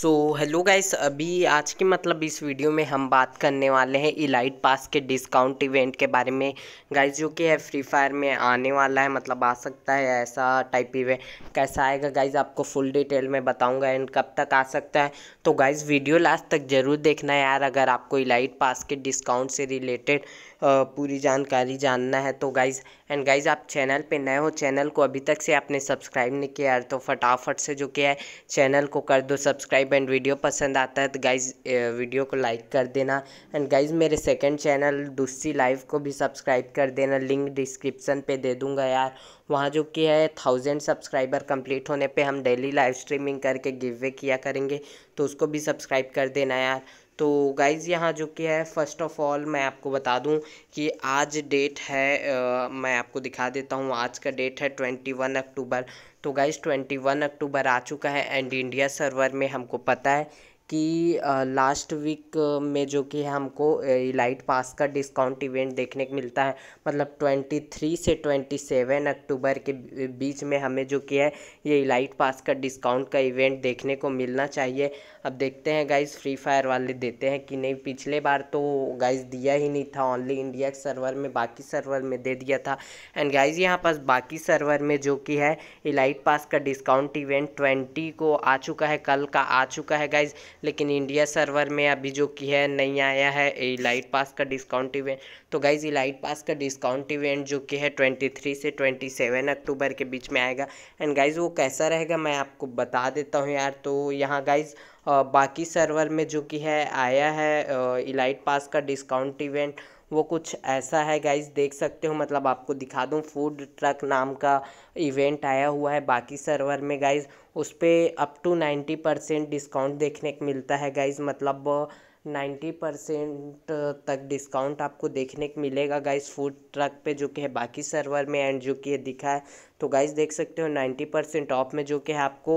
so hello guys अभी आज के मतलब इस वीडियो में हम बात करने वाले हैं इलाइट पास के डिस्काउंट इवेंट के बारे में गाइस जो कि है फ्री फायर में आने वाला है मतलब आ सकता है ऐसा टाइप इवेंट कैसा आएगा गाइस आपको फुल डिटेल में बताऊंगा एंड कब तक आ सकता है तो गाइस वीडियो लास्ट तक ज़रूर देखना है यार अगर आपको इलाइट पास के डिस्काउंट से रिलेटेड पूरी जानकारी जानना है तो गाइज़ एंड गाइज़ आप चैनल पे नए हो चैनल को अभी तक से आपने सब्सक्राइब नहीं किया यार तो फटाफट से जो किया है चैनल को कर दो सब्सक्राइब सब्सक्राइब एंड वीडियो पसंद आता है तो गाइज़ वीडियो को लाइक कर देना एंड गाइज़ मेरे सेकंड चैनल दूसरी लाइव को भी सब्सक्राइब कर देना लिंक डिस्क्रिप्शन पे दे दूंगा यार वहाँ जो कि है थाउजेंड सब्सक्राइबर कंप्लीट होने पे हम डेली लाइव स्ट्रीमिंग करके गिवे किया करेंगे तो उसको भी सब्सक्राइब कर देना यार तो गाइज़ यहाँ जो कि है फ़र्स्ट ऑफ़ ऑल मैं आपको बता दूं कि आज डेट है आ, मैं आपको दिखा देता हूँ आज का डेट है ट्वेंटी वन अक्टूबर तो गाइज़ ट्वेंटी वन अक्टूबर आ चुका है एंड इंडिया सर्वर में हमको पता है कि लास्ट वीक में जो कि हमको इलाइट पास का डिस्काउंट इवेंट देखने को मिलता है मतलब ट्वेंटी थ्री से ट्वेंटी सेवन अक्टूबर के बीच में हमें जो कि है ये इलाइट पास का डिस्काउंट का इवेंट देखने को मिलना चाहिए अब देखते हैं गाइज फ्री फायर वाले देते हैं कि नहीं पिछले बार तो गाइज दिया ही नहीं था ओनली इंडिया के सर्वर में बाकी सर्वर में दे दिया था एंड गाइज यहाँ पास बाकी सर्वर में जो कि है इलाइट पास का डिस्काउंट इवेंट ट्वेंटी को आ चुका है कल का आ चुका है गाइज़ लेकिन इंडिया सर्वर में अभी जो कि है नहीं आया है इलाइट पास का डिस्काउंट इवेंट तो गाइज इलाइट पास का डिस्काउंट इवेंट जो कि है ट्वेंटी थ्री से ट्वेंटी सेवन अक्टूबर के बीच में आएगा एंड गाइज वो कैसा रहेगा मैं आपको बता देता हूँ यार तो यहाँ गाइज़ बाकी सर्वर में जो कि है आया है इलाइट पास का डिस्काउंट इवेंट वो कुछ ऐसा है गाइज देख सकते हो मतलब आपको दिखा दूँ फूड ट्रक नाम का इवेंट आया हुआ है बाकी सर्वर में गाइज उस पर up to ninety percent discount देखने को मिलता है गाइज मतलब नाइन्टी परसेंट तक डिस्काउंट आपको देखने को मिलेगा गाइज़ फूड ट्रक पे जो कि है बाकी सर्वर में एंड जो कि दिखा है तो गाइस देख सकते हो नाइन्टी परसेंट ऑफ में जो कि आपको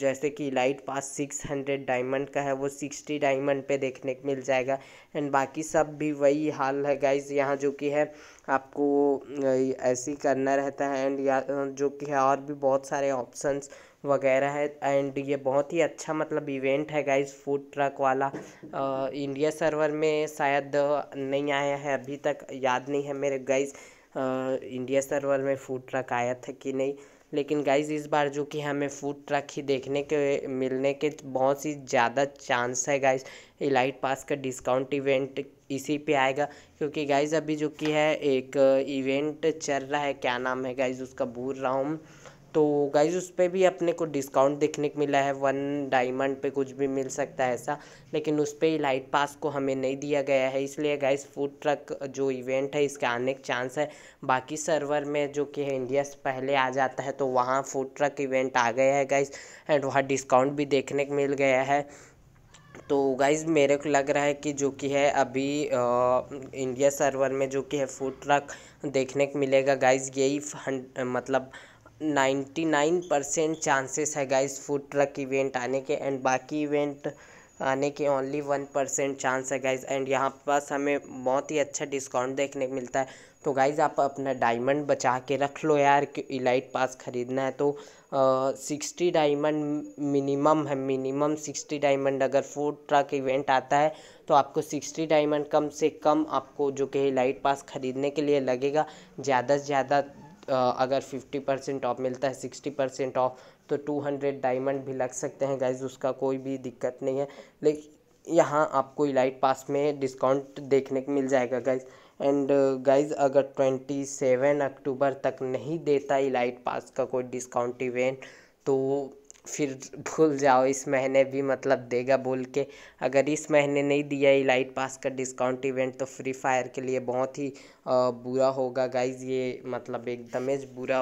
जैसे कि light pass six hundred diamond का है वो सिक्सटी डायमंड पे देखने को मिल जाएगा एंड बाकी सब भी वही हाल है गाइस यहाँ जो कि है आपको ऐसे ही करना रहता है एंड जो कि है और भी बहुत सारे ऑप्शंस वगैरह है एंड ये बहुत ही अच्छा मतलब इवेंट है गाइज फूड ट्रक वाला आ, इंडिया सर्वर में शायद नहीं आया है अभी तक याद नहीं है मेरे गाइज़ इंडिया सर्वर में फूड ट्रक आया था कि नहीं लेकिन गाइज इस बार जो कि हमें फूड ट्रक ही देखने के मिलने के बहुत ही ज़्यादा चांस है गाइज इलाइट पास का डिस्काउंट इवेंट इसी पे आएगा क्योंकि गाइज अभी जो कि है एक इवेंट चल रहा है क्या नाम है गाइज उसका भूल रहा हूँ तो गाइज उस पर भी अपने को डिस्काउंट देखने को मिला है वन डायमंड पे कुछ भी मिल सकता है ऐसा लेकिन उस पर ही लाइट पास को हमें नहीं दिया गया है इसलिए गाइज फूड ट्रक जो इवेंट है इसके आने के चांस है बाकी सर्वर में जो कि है इंडिया से पहले आ जाता है तो वहाँ फूड ट्रक इवेंट आ गया है गाइज एंड वहाँ डिस्काउंट भी देखने को मिल गया है तो गाइज मेरे को लग रहा है कि जो कि है अभी आ, इंडिया सर्वर में जो कि है फूड ट्रक देखने को मिलेगा गाइज यही मतलब नाइन्टी नाइन परसेंट चांसेस है गाइस फूड ट्रक इवेंट आने के एंड बाकी इवेंट आने के ओनली वन परसेंट चांस है गाइज एंड यहाँ पास हमें बहुत ही अच्छा डिस्काउंट देखने को मिलता है तो गाइज आप अपना डायमंड बचा के रख लो यार कि इलाइट पास ख़रीदना है तो सिक्सटी डायमंड मिनिमम है मिनिमम सिक्सटी डायमंड अगर फूड ट्रक इवेंट आता है तो आपको सिक्सटी डायमंड कम से कम आपको जो कि इलाइट पास ख़रीदने के लिए लगेगा ज़्यादा से ज़्यादा अगर फिफ्टी परसेंट ऑफ मिलता है सिक्सटी परसेंट ऑफ तो टू हंड्रेड डायमंड भी लग सकते हैं गाइज उसका कोई भी दिक्कत नहीं है लेकिन यहाँ आपको इलाइट पास में डिस्काउंट देखने को मिल जाएगा गाइज एंड गाइज अगर ट्वेंटी सेवन अक्टूबर तक नहीं देता इलाइट पास का कोई डिस्काउंट इवेंट तो फिर भूल जाओ इस महीने भी मतलब देगा बोल के अगर इस महीने नहीं दिया इलाइट पास का डिस्काउंट इवेंट तो फ्री फायर के लिए बहुत ही बुरा होगा गाइज ये मतलब एकदम बुरा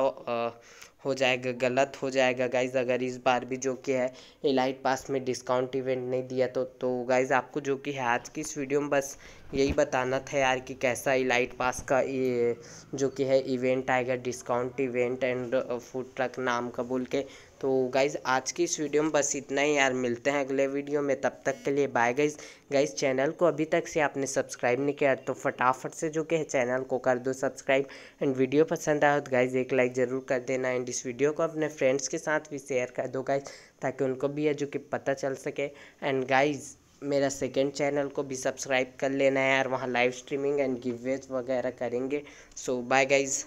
हो जाएगा गलत हो जाएगा गाइज अगर इस बार भी जो कि है एलाइट पास में डिस्काउंट इवेंट नहीं दिया तो तो गाइज आपको जो कि है आज की इस वीडियो में बस यही बताना था यार कि कैसा इलाइट पास का जो कि है इवेंट आएगा discount event and food truck नाम का बोल के तो गाइज़ आज की इस वीडियो में बस इतना ही यार मिलते हैं अगले वीडियो में तब तक के लिए बाय गाइज़ गाइज़ चैनल को अभी तक से आपने सब्सक्राइब नहीं किया तो फटाफट से जो कि है चैनल को कर दो सब्सक्राइब एंड वीडियो पसंद आया तो गाइज़ एक लाइक ज़रूर कर देना एंड एंड इस वीडियो को अपने फ्रेंड्स के साथ भी शेयर कर दो गाइज ताकि उनको भी जो कि पता चल सके एंड गाइज़ मेरा सेकेंड चैनल को भी सब्सक्राइब कर लेना है यार वहाँ लाइव स्ट्रीमिंग एंड गिवेज वगैरह करेंगे सो बाय गाइज़